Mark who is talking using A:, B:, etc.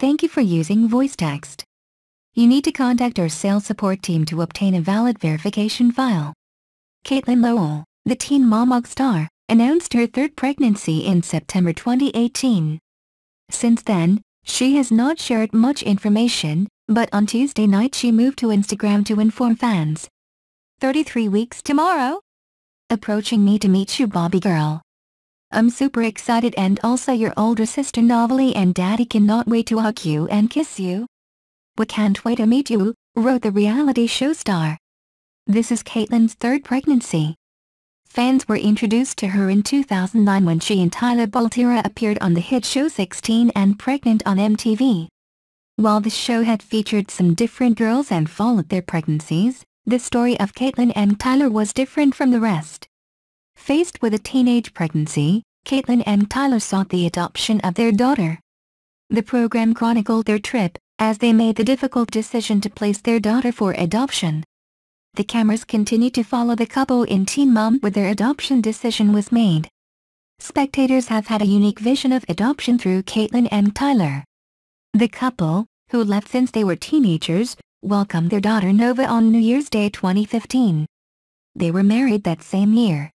A: Thank you for using VoiceText. You need to contact our sales support team to obtain a valid verification file. Caitlin Lowell, the teen mom star, announced her third pregnancy in September 2018. Since then, she has not shared much information, but on Tuesday night she moved to Instagram to inform fans. 33 weeks tomorrow? Approaching me to meet you Bobby girl. I'm super excited and also your older sister Novely and daddy cannot wait to hug you and kiss you. We can't wait to meet you, wrote the reality show star. This is Caitlyn's third pregnancy. Fans were introduced to her in 2009 when she and Tyler Baltira appeared on the hit show 16 and Pregnant on MTV. While the show had featured some different girls and followed their pregnancies, the story of Caitlyn and Tyler was different from the rest. Faced with a teenage pregnancy, Caitlin and Tyler sought the adoption of their daughter. The program chronicled their trip, as they made the difficult decision to place their daughter for adoption. The cameras continued to follow the couple in Teen Mom where their adoption decision was made. Spectators have had a unique vision of adoption through Caitlin and Tyler. The couple, who left since they were teenagers, welcomed their daughter Nova on New Year's Day 2015. They were married that same year.